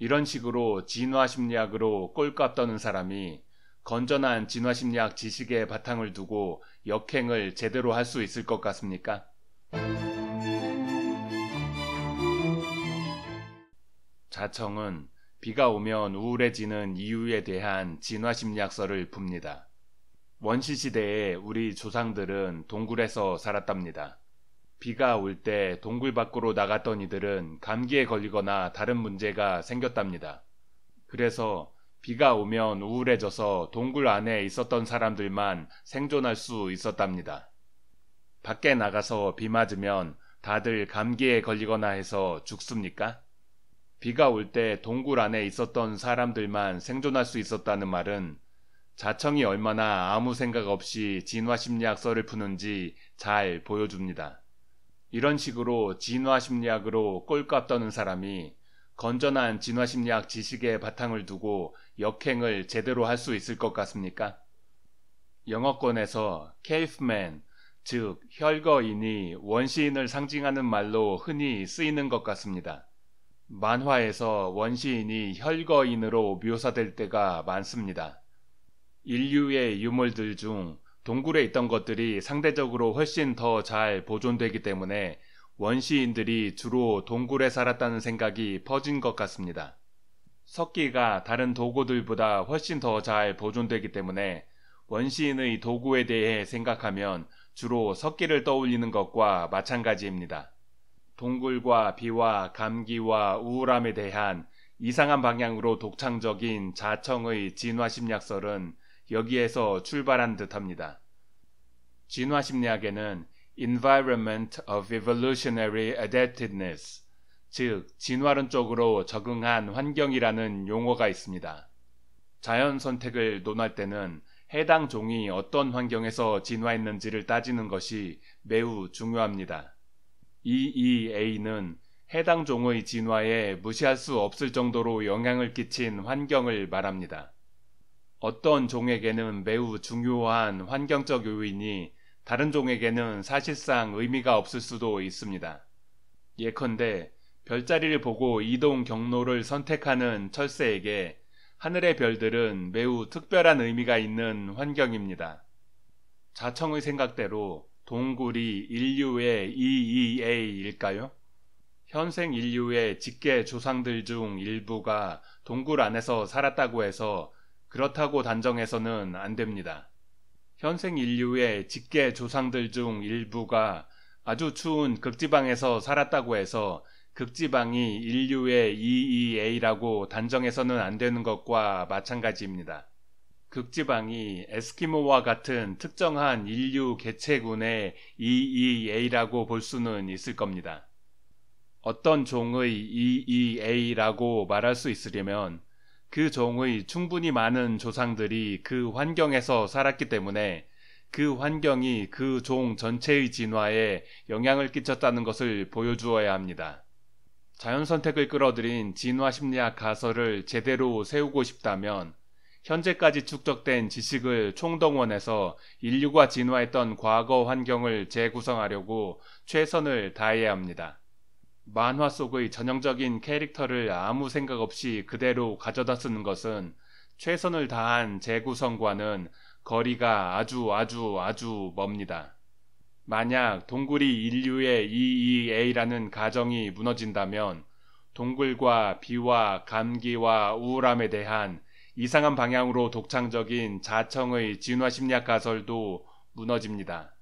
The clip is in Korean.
이런 식으로 진화심리학으로 꼴값 떠는 사람이 건전한 진화심리학 지식의 바탕을 두고 역행을 제대로 할 수 있을 것 같습니까? 자청은 비가 오면 우울해지는 이유에 대한 진화심리학서를 풉니다. 원시시대에 우리 조상들은 동굴에서 살았답니다. 비가 올 때 동굴 밖으로 나갔던 이들은 감기에 걸리거나 다른 문제가 생겼답니다. 그래서 비가 오면 우울해져서 동굴 안에 있었던 사람들만 생존할 수 있었답니다. 밖에 나가서 비 맞으면 다들 감기에 걸리거나 해서 죽습니까? 비가 올 때 동굴 안에 있었던 사람들만 생존할 수 있었다는 말은 자청이 얼마나 아무 생각 없이 진화 심리학 서를 푸는지 잘 보여줍니다. 이런 식으로 진화 심리학으로 꼴값 떠는 사람이 건전한 진화 심리학 지식에 바탕을 두고 역행을 제대로 할 수 있을 것 같습니까? 영어권에서 케이프맨, 즉 혈거인이 원시인을 상징하는 말로 흔히 쓰이는 것 같습니다. 만화에서 원시인이 혈거인으로 묘사될 때가 많습니다. 인류의 유물들 중 동굴에 있던 것들이 상대적으로 훨씬 더 잘 보존되기 때문에 원시인들이 주로 동굴에 살았다는 생각이 퍼진 것 같습니다. 석기가 다른 도구들보다 훨씬 더 잘 보존되기 때문에 원시인의 도구에 대해 생각하면 주로 석기를 떠올리는 것과 마찬가지입니다. 동굴과 비와 감기와 우울함에 대한 이상한 방향으로 독창적인 자청의 진화심리설은 여기에서 출발한 듯합니다. 진화 심리학에는 environment of evolutionary adaptedness, 즉 진화론적으로 적응한 환경이라는 용어가 있습니다. 자연 선택을 논할 때는 해당 종이 어떤 환경에서 진화했는지를 따지는 것이 매우 중요합니다. EEA는 해당 종의 진화에 무시할 수 없을 정도로 영향을 끼친 환경을 말합니다. 어떤 종에게는 매우 중요한 환경적 요인이 다른 종에게는 사실상 의미가 없을 수도 있습니다. 예컨대 별자리를 보고 이동 경로를 선택하는 철새에게 하늘의 별들은 매우 특별한 의미가 있는 환경입니다. 자청의 생각대로 동굴이 인류의 EEA일까요? 현생 인류의 직계 조상들 중 일부가 동굴 안에서 살았다고 해서 그렇다고 단정해서는 안 됩니다. 현생 인류의 직계 조상들 중 일부가 아주 추운 극지방에서 살았다고 해서 극지방이 인류의 EEA라고 단정해서는 안 되는 것과 마찬가지입니다. 극지방이 에스키모와 같은 특정한 인류 개체군의 EEA라고 볼 수는 있을 겁니다. 어떤 종의 EEA라고 말할 수 있으려면 그 종의 충분히 많은 조상들이 그 환경에서 살았기 때문에 그 환경이 그 종 전체의 진화에 영향을 끼쳤다는 것을 보여주어야 합니다. 자연 선택을 끌어들인 진화 심리학 가설을 제대로 세우고 싶다면 현재까지 축적된 지식을 총동원해서 인류가 진화했던 과거 환경을 재구성하려고 최선을 다해야 합니다. 만화 속의 전형적인 캐릭터를 아무 생각 없이 그대로 가져다 쓰는 것은 최선을 다한 재구성과는 거리가 아주 아주 아주 멉니다. 만약 동굴이 인류의 EEA라는 가정이 무너진다면 동굴과 비와 감기와 우울함에 대한 이상한 방향으로 독창적인 자청의 진화 심리학 가설도 무너집니다.